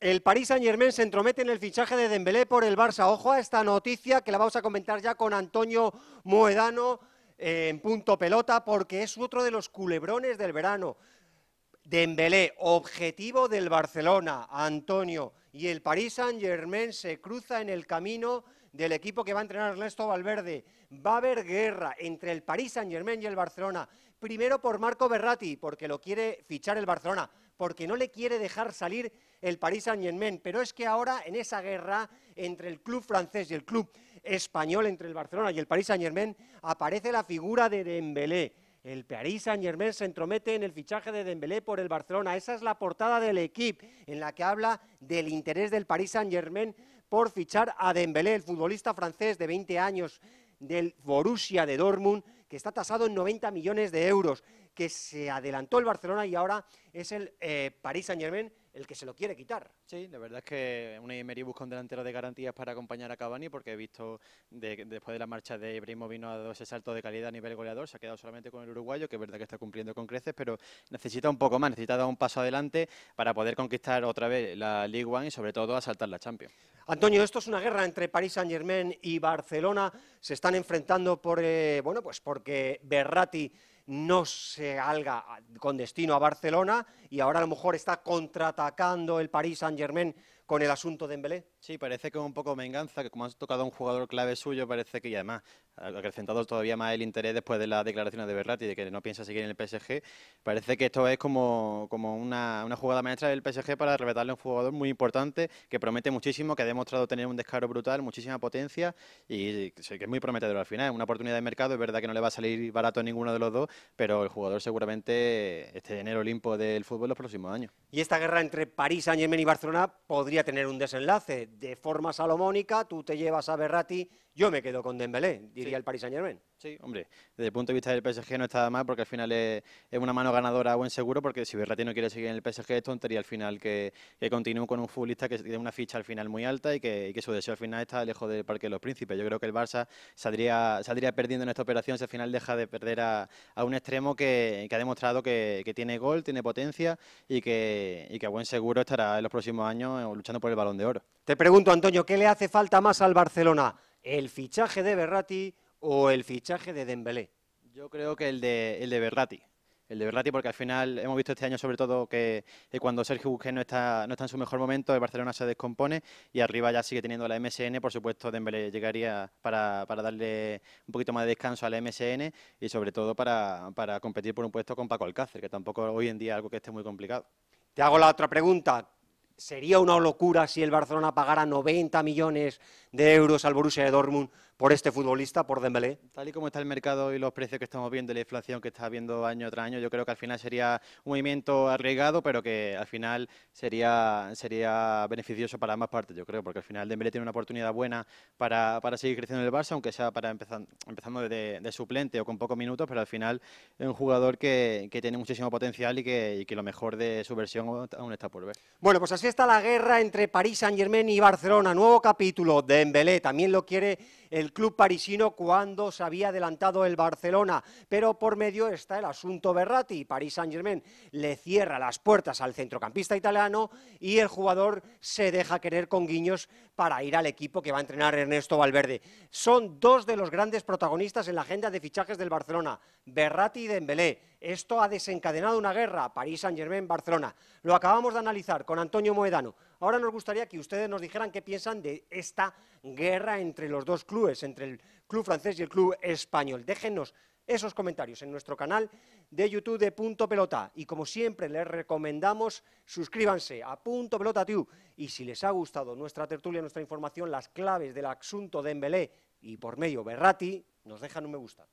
El Paris Saint-Germain se entromete en el fichaje de Dembélé por el Barça. Ojo a esta noticia que la vamos a comentar ya con Antonio Moedano eh, en punto pelota porque es otro de los culebrones del verano. Dembélé, objetivo del Barcelona, Antonio, y el Paris Saint-Germain se cruza en el camino del equipo que va a entrenar Ernesto Valverde. Va a haber guerra entre el Paris Saint-Germain y el Barcelona primero por Marco Berratti, porque lo quiere fichar el Barcelona, porque no le quiere dejar salir el Paris Saint-Germain. Pero es que ahora, en esa guerra entre el club francés y el club español, entre el Barcelona y el Paris Saint-Germain, aparece la figura de Dembélé. El Paris Saint-Germain se entromete en el fichaje de Dembélé por el Barcelona. Esa es la portada del equipo en la que habla del interés del Paris Saint-Germain por fichar a Dembélé, el futbolista francés de 20 años del Borussia de Dortmund, que está tasado en 90 millones de euros, que se adelantó el Barcelona y ahora es el eh, París Saint-Germain el que se lo quiere quitar. Sí, de verdad es que una Emery busca un delantero de garantías para acompañar a Cavani, porque he visto después de la marcha de Ibrahimovic vino a dado ese salto de calidad a nivel goleador, se ha quedado solamente con el uruguayo, que es verdad que está cumpliendo con creces, pero necesita un poco más, necesita dar un paso adelante para poder conquistar otra vez la Ligue One y sobre todo asaltar la Champions. Antonio, esto es una guerra entre París Saint Germain y Barcelona. Se están enfrentando por, eh, bueno, pues porque Berrati no se alga con destino a Barcelona y ahora a lo mejor está contratando atacando el Paris Saint-Germain con el asunto de Embelé. Sí, parece que es un poco venganza, que como has tocado a un jugador clave suyo, parece que y además ha acrecentado todavía más el interés después de las declaraciones de Berratti de que no piensa seguir en el PSG, parece que esto es como, como una, una jugada maestra del PSG para arrebatarle a un jugador muy importante que promete muchísimo, que ha demostrado tener un descaro brutal, muchísima potencia y, que es muy prometedor al final. Es una oportunidad de mercado, es verdad que no le va a salir barato a ninguno de los dos, pero el jugador seguramente esté en el Olimpo del fútbol los próximos años. Y esta guerra entre París, Saint-Germain y Barcelona podría tener un desenlace. De forma salomónica, tú te llevas a Berrati, yo me quedo con Dembélé, diría el Paris Saint-Germain. Sí, hombre, desde el punto de vista del PSG no está mal porque al final es, una mano ganadora a buen seguro porque si Berratti no quiere seguir en el PSG es tontería al final que, que continúe con un futbolista que tiene una ficha al final muy alta y que, su deseo al final está lejos del Parque de los Príncipes. Yo creo que el Barça saldría, saldría perdiendo en esta operación si al final deja de perder a, un extremo que, ha demostrado que, tiene gol, tiene potencia y que, y que a buen seguro estará en los próximos años eh, luchando por el Balón de Oro. Te pregunto, Antonio, ¿qué le hace falta más al Barcelona? ¿El fichaje de Berratti o el fichaje de Dembélé? Yo creo que el de, el de Berrati. El de Berrati, porque al final hemos visto este año sobre todo que, cuando Sergio Busquets no está, no está en su mejor momento, el Barcelona se descompone y arriba ya sigue teniendo la MSN. Por supuesto, Dembélé llegaría para, darle un poquito más de descanso a la MSN y sobre todo para, competir por un puesto con Paco Alcácer, que tampoco hoy en día es algo que esté muy complicado. Te hago la otra pregunta. ¿Sería una locura si el Barcelona pagara 90 millones de euros al Borussia de Dortmund por este futbolista, por Dembélé? Tal y como está el mercado y los precios que estamos viendo la inflación que está habiendo año tras año, yo creo que al final sería un movimiento arriesgado, pero que al final sería, sería beneficioso para ambas partes, yo creo, porque al final Dembélé tiene una oportunidad buena para, para seguir creciendo en el Barça, aunque sea para empezar, empezando de, suplente o con pocos minutos, pero al final es un jugador que, que tiene muchísimo potencial y que, y que lo mejor de su versión aún está por ver. Bueno, pues así está la guerra entre París Saint-Germain y Barcelona. Nuevo capítulo de Dembélé, también lo quiere el club parisino cuando se había adelantado el Barcelona. Pero por medio está el asunto y París Saint-Germain le cierra las puertas al centrocampista italiano y el jugador se deja querer con guiños para ir al equipo que va a entrenar Ernesto Valverde. Son dos de los grandes protagonistas en la agenda de fichajes del Barcelona, Berratti y Dembélé esto ha desencadenado una guerra, París, Saint Germain, Barcelona. Lo acabamos de analizar con Antonio Moedano. Ahora nos gustaría que ustedes nos dijeran qué piensan de esta guerra entre los dos clubes, entre el club francés y el club español. Déjenos esos comentarios en nuestro canal de YouTube de Punto Pelota. Y como siempre les recomendamos, suscríbanse a Punto Pelota TV. Y si les ha gustado nuestra tertulia, nuestra información, las claves del asunto de Embelé y por medio Berrati, nos dejan un me gusta.